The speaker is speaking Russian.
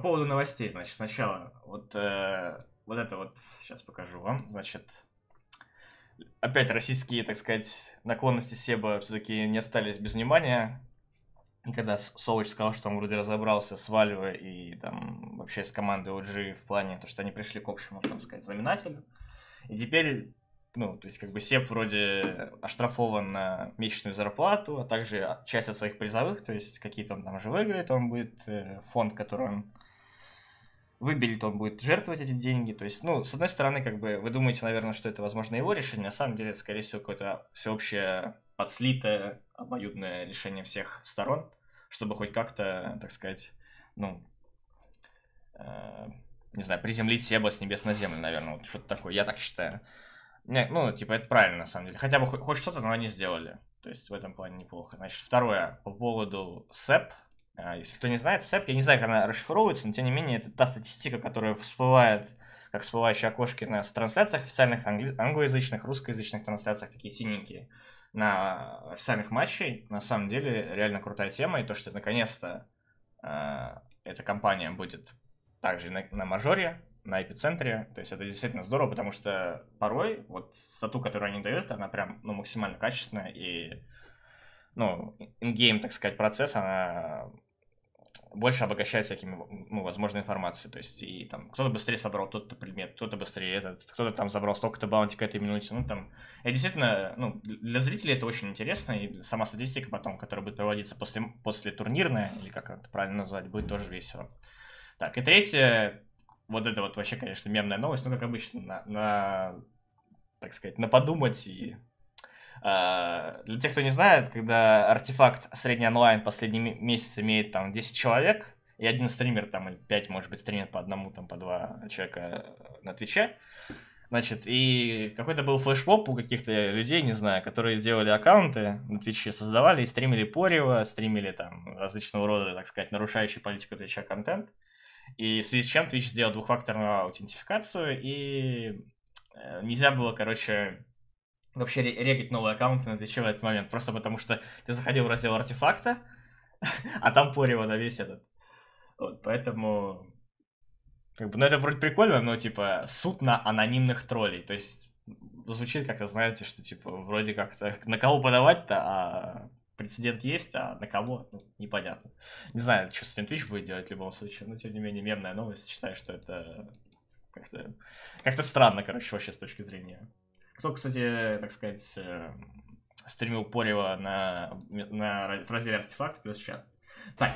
поводу новостей, значит, сначала вот, э, вот это вот, сейчас покажу вам, значит, опять российские, так сказать, наклонности Себа все-таки не остались без внимания. И когда Совыч сказал, что он вроде разобрался с Вальве и там вообще с командой OG в плане, то, что они пришли к общему, там сказать, знаменателю. И теперь, ну, то есть как бы Себ вроде оштрафован на месячную зарплату, а также часть от своих призовых, то есть какие-то он там же выиграет, он будет, э, фонд, который он выберет, он будет жертвовать эти деньги. То есть, ну, с одной стороны, как бы вы думаете, наверное, что это, возможно, его решение, на самом деле это, скорее всего, какое-то всеобщее подслитое, обоюдное решение всех сторон, чтобы хоть как-то, так сказать, ну, э, не знаю, приземлить Себа с небес на землю, наверное, вот что-то такое, я так считаю. Не, ну, типа, это правильно, на самом деле. Хотя бы хоть, хоть что-то, но они сделали. То есть в этом плане неплохо. Значит, второе, по поводу СЭП – а, если кто не знает, SEP, я не знаю, как она расшифровывается, но тем не менее, это та статистика, которая всплывает, как всплывающие окошки на трансляциях официальных англи- англоязычных, русскоязычных трансляциях, такие синенькие, на официальных матчей. На самом деле, реально крутая тема, и то, что наконец-то э, эта компания будет также на, на мажоре, на эпицентре. То есть это действительно здорово, потому что порой вот стату, которую они дают, она прям ну, максимально качественная и ну, ингейм, так сказать, процесс, она больше обогащает всякими, ну, возможной информацией, то есть, и там, кто-то быстрее собрал тот-то предмет, кто-то быстрее этот, кто-то там забрал столько-то баунти к этой минуте, ну, там, и действительно, ну, для зрителей это очень интересно, и сама статистика потом, которая будет проводиться после, после турнирная, или как это правильно назвать, будет тоже весело. Так, и третье, вот это вот вообще, конечно, мемная новость, ну, как обычно, на, на так сказать, на подумать и Э, для тех, кто не знает, когда артефакт средний онлайн последний месяц имеет там 10 человек, и один стример там, или 5, может быть, стример по одному, там, по два человека э, на Твиче, Значит, и какой-то был флешмоб у каких-то людей, не знаю, которые делали аккаунты на Твиче, создавали и стримили порево, стримили там различного рода, так сказать, нарушающий политику Твича контент. И в связи с чем твич сделал двухфакторную аутентификацию, и э, нельзя было, короче, вообще регать новый аккаунт на еще в этот момент. Просто потому что ты заходил в раздел артефакта, а там порево на весь этот. Вот, поэтому... Как бы, ну, это вроде прикольно, но, типа, суд на анонимных троллей. То есть, звучит как-то, знаете, что, типа, вроде как-то на кого подавать-то, а прецедент есть, а на кого, ну, непонятно. Не знаю, что Steam Twitch будет делать в любом случае, но, тем не менее, мемная новость. Считаю, что это как-то как странно, короче, вообще с точки зрения кто, кстати, так сказать, э, стримил порево на, на, в разделе артефакт плюс чат. Так.